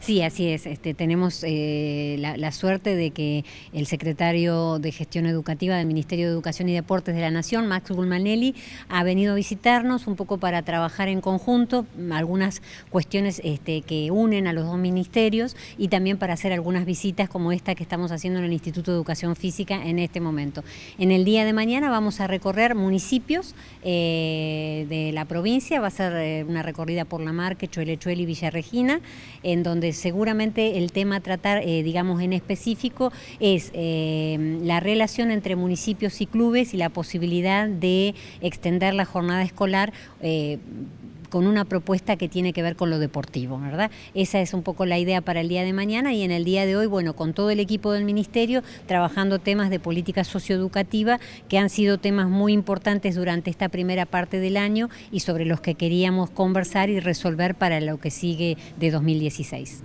Sí, así es. Este, tenemos eh, la, suerte de que el secretario de Gestión Educativa del Ministerio de Educación y Deportes de la Nación, Max Gulmanelli, ha venido a visitarnos un poco para trabajar en conjunto algunas cuestiones este, que unen a los dos ministerios y también para hacer algunas visitas como esta que estamos haciendo en el Instituto de Educación Física en este momento. En el día de mañana vamos a recorrer municipios eh, de la provincia, va a ser eh, una recorrida por La Marque, Chuelechuel y Villarregina en donde seguramente el tema a tratar, eh, digamos, en específico es eh, la relación entre municipios y clubes y la posibilidad de extender la jornada escolar eh, con una propuesta que tiene que ver con lo deportivo, ¿verdad? Esa es un poco la idea para el día de mañana y en el día de hoy, bueno, con todo el equipo del Ministerio, trabajando temas de política socioeducativa que han sido temas muy importantes durante esta primera parte del año y sobre los que queríamos conversar y resolver para lo que sigue de 2016.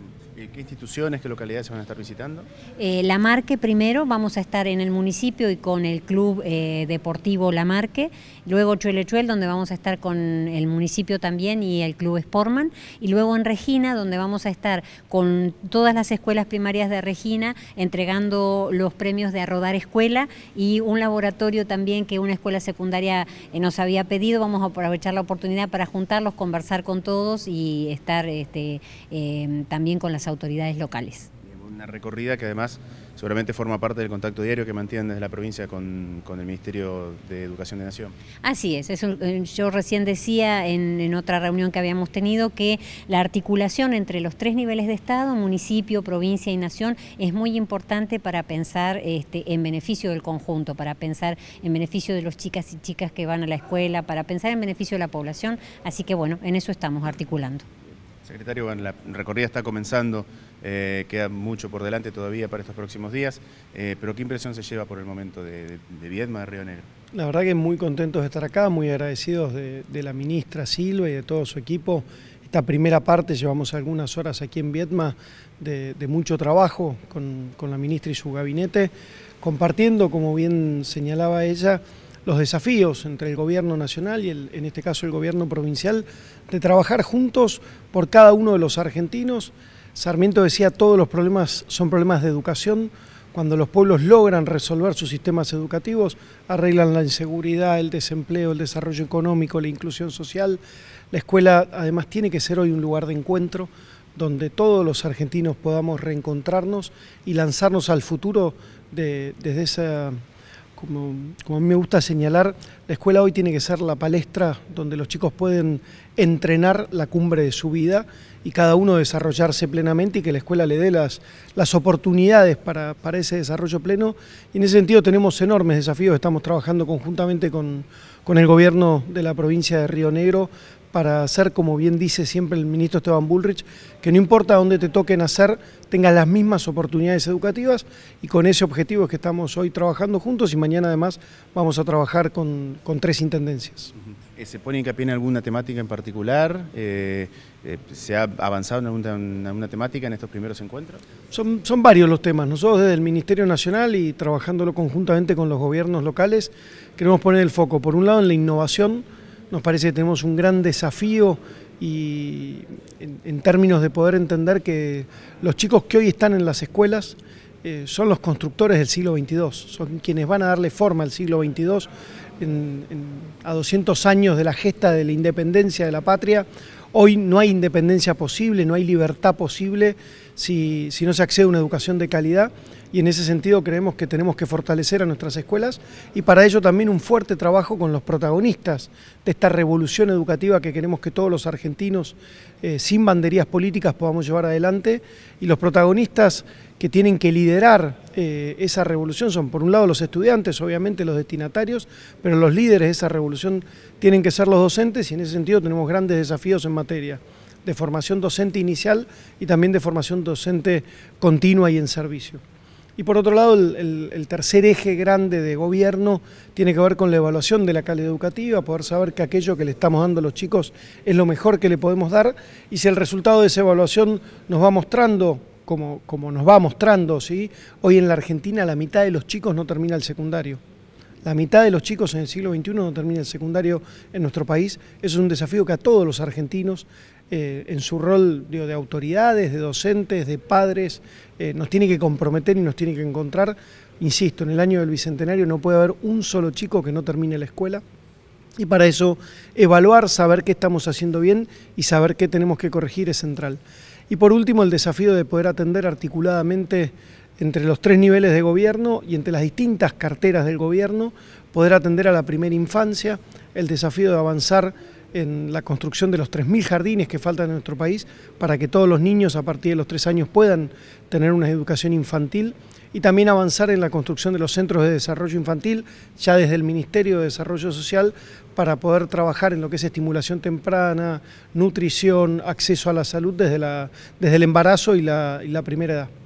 ¿Qué instituciones, qué localidades se van a estar visitando? Eh, la Marque primero, vamos a estar en el municipio y con el Club eh, Deportivo La Marque, luego Chuelechuel, donde vamos a estar con el municipio también y el Club Sportman, y luego en Regina, donde vamos a estar con todas las escuelas primarias de Regina, entregando los premios de Arrodar Escuela y un laboratorio también que una escuela secundaria eh, nos había pedido, vamos a aprovechar la oportunidad para juntarlos, conversar con todos y estar este, también con las autoridades autoridades locales. Una recorrida que además seguramente forma parte del contacto diario que mantienen desde la provincia con, con el Ministerio de Educación de Nación. Así es, es eh, yo recién decía en, otra reunión que habíamos tenido que la articulación entre los tres niveles de Estado, municipio, provincia y nación, es muy importante para pensar este, en beneficio del conjunto, para pensar en beneficio de los chicas y chicas que van a la escuela, para pensar en beneficio de la población, así que bueno, en eso estamos articulando. Secretario, la recorrida está comenzando, eh, queda mucho por delante todavía para estos próximos días, eh, pero ¿qué impresión se lleva por el momento de, de, de, de Río Negro? La verdad que muy contentos de estar acá, muy agradecidos de, la ministra Silva y de todo su equipo esta primera parte, llevamos algunas horas aquí en Vietma de, mucho trabajo con, con, la ministra y su gabinete, compartiendo, como bien señalaba ella, los desafíos entre el gobierno nacional y el, en este caso el gobierno provincial de trabajar juntos por cada uno de los argentinos. Sarmiento decía, todos los problemas son problemas de educación. Cuando los pueblos logran resolver sus sistemas educativos, arreglan la inseguridad, el desempleo, el desarrollo económico, la inclusión social. La escuela además tiene que ser hoy un lugar de encuentro donde todos los argentinos podamos reencontrarnos y lanzarnos al futuro desde esa como, a mí me gusta señalar, la escuela hoy tiene que ser la palestra donde los chicos pueden entrenar la cumbre de su vida y cada uno desarrollarse plenamente y que la escuela le dé las, las oportunidades para, para ese desarrollo pleno. Y en ese sentido tenemos enormes desafíos, estamos trabajando conjuntamente con, con el gobierno de la provincia de Río Negro para hacer, como bien dice siempre el ministro Esteban Bullrich, que no importa dónde te toquen hacer, tengas las mismas oportunidades educativas y con ese objetivo es que estamos hoy trabajando juntos y mañana además vamos a trabajar con, tres intendencias. Eh, ¿Se pone hincapié en alguna temática en particular? Eh, eh, ¿Se ha avanzado en alguna, temática en estos primeros encuentros? Son, son varios los temas. Nosotros desde el Ministerio Nacional y trabajándolo conjuntamente con los gobiernos locales, queremos poner el foco, por un lado, en la innovación, nos parece que tenemos un gran desafío y en, términos de poder entender que los chicos que hoy están en las escuelas eh, son los constructores del siglo XXII, son quienes van a darle forma al siglo XXII a 200 años de la gesta de la independencia de la patria Hoy no hay independencia posible, no hay libertad posible si, si, no se accede a una educación de calidad y en ese sentido creemos que tenemos que fortalecer a nuestras escuelas y para ello también un fuerte trabajo con los protagonistas de esta revolución educativa que queremos que todos los argentinos eh, sin banderías políticas podamos llevar adelante y los protagonistas que tienen que liderar eh, esa revolución son, por un lado, los estudiantes, obviamente los destinatarios, pero los líderes de esa revolución tienen que ser los docentes y en ese sentido tenemos grandes desafíos en materia de formación docente inicial y también de formación docente continua y en servicio. Y por otro lado, el, el, tercer eje grande de gobierno tiene que ver con la evaluación de la calidad educativa, poder saber que aquello que le estamos dando a los chicos es lo mejor que le podemos dar y si el resultado de esa evaluación nos va mostrando como, nos va mostrando, hoy en la Argentina la mitad de los chicos no termina el secundario. La mitad de los chicos en el siglo XXI no termina el secundario en nuestro país. Eso es un desafío que a todos los argentinos, eh, en su rol de autoridades, de docentes, de padres, eh, nos tiene que comprometer y nos tiene que encontrar. Insisto, en el año del Bicentenario no puede haber un solo chico que no termine la escuela. Y para eso, evaluar, saber qué estamos haciendo bien y saber qué tenemos que corregir es central. Y por último, el desafío de poder atender articuladamente entre los tres niveles de gobierno y entre las distintas carteras del gobierno, poder atender a la primera infancia, el desafío de avanzar en la construcción de los 3.000 jardines que faltan en nuestro país para que todos los niños a partir de los tres años puedan tener una educación infantil y también avanzar en la construcción de los centros de desarrollo infantil, ya desde el Ministerio de Desarrollo Social, para poder trabajar en lo que es estimulación temprana, nutrición, acceso a la salud desde, la, desde el embarazo y la, y la primera edad.